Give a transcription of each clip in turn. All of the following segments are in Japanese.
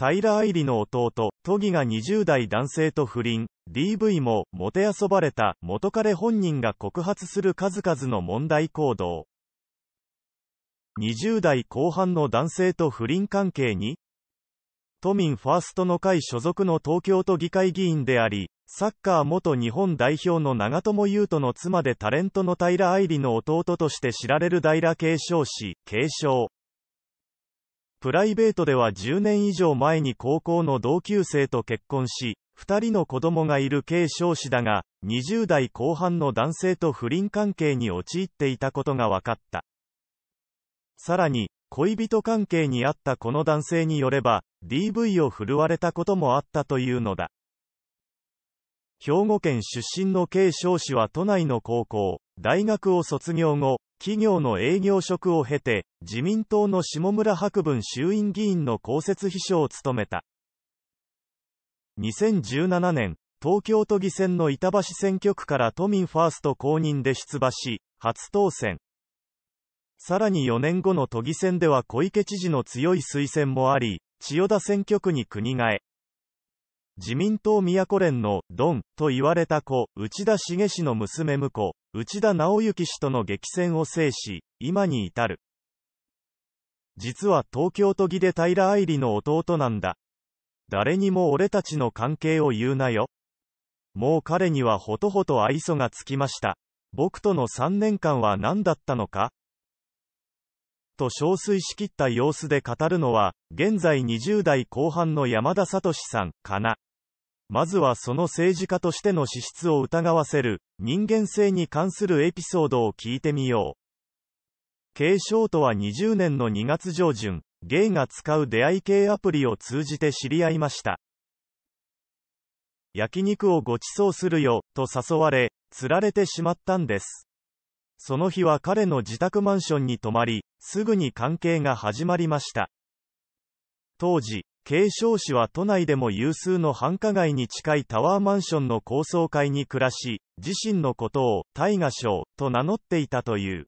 タイラ・アイリの弟、トギが20代男性と不倫、DV も、もてあそばれた、元彼本人が告発する数々の問題行動。20代後半の男性と不倫関係に都民ファーストの会所属の東京都議会議員であり、サッカー元日本代表の長友佑都の妻でタレントの平愛理の弟として知られる平継承氏、継承。プライベートでは10年以上前に高校の同級生と結婚し、2人の子供がいる K 少子だが、20代後半の男性と不倫関係に陥っていたことが分かった。さらに、恋人関係にあったこの男性によれば、DV を振るわれたこともあったというのだ。兵庫県出身の K 少子は都内の高校、大学を卒業後、企業の営業職を経て、自民党の下村博文衆院議員の公設秘書を務めた。2017年、東京都議選の板橋選挙区から都民ファースト公認で出馬し、初当選。さらに4年後の都議選では小池知事の強い推薦もあり、千代田選挙区に国替え。自民党宮古連の、ドン、と言われた子、内田茂氏の娘婿、内田直之氏との激戦を制し、今に至る。実は東京都議で平愛理の弟なんだ。誰にも俺たちの関係を言うなよ。もう彼にはほとほと愛想がつきました。僕との3年間は何だったのかと憔悴しきった様子で語るのは、現在20代後半の山田聡さんかな。まずはその政治家としての資質を疑わせる、人間性に関するエピソードを聞いてみよう。継承とは20年の2月上旬、ゲイが使う出会い系アプリを通じて知り合いました。焼肉をご馳走するよ、と誘われ、釣られてしまったんです。その日は彼の自宅マンションに泊まり、すぐに関係が始まりました。当時、継承氏は都内でも有数の繁華街に近いタワーマンションの高層階に暮らし、自身のことを、大河省、と名乗っていたという。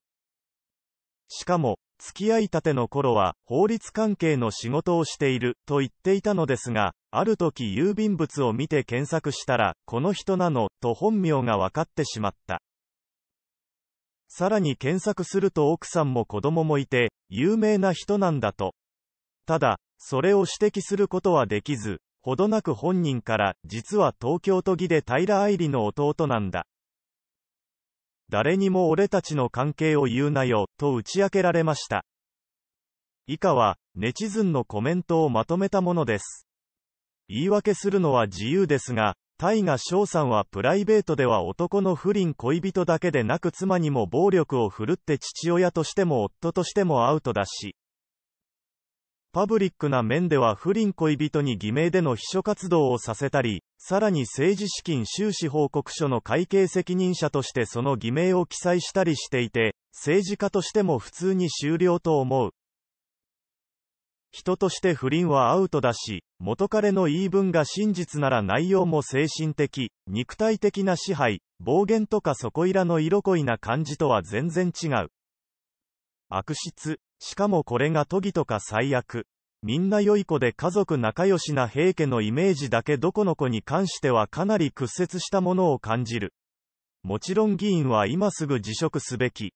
しかも、付き合いたての頃は、法律関係の仕事をしている、と言っていたのですが、ある時郵便物を見て検索したら、この人なの、と本名が分かってしまった。さらに検索すると奥さんも子供もいて、有名な人なんだと。ただ、それを指摘することはできず、ほどなく本人から、実は東京都議で平愛理の弟なんだ。誰にも俺たちの関係を言うなよ、と打ち明けられました。以下は、ネチズンのコメントをまとめたものです。言い訳するのは自由ですが、タイガ翔さんはプライベートでは男の不倫恋人だけでなく妻にも暴力を振るって父親としても夫としてもアウトだし、パブリックな面では不倫恋人に偽名での秘書活動をさせたり、さらに政治資金収支報告書の会計責任者としてその偽名を記載したりしていて、政治家としても普通に終了と思う。人として不倫はアウトだし、元彼の言い分が真実なら内容も精神的、肉体的な支配、暴言とかそこいらの色恋な感じとは全然違う。悪質。しかもこれが都議とか最悪。みんな良い子で家族仲良しな平家のイメージだけどこの子に関してはかなり屈折したものを感じる。もちろん議員は今すぐ辞職すべき。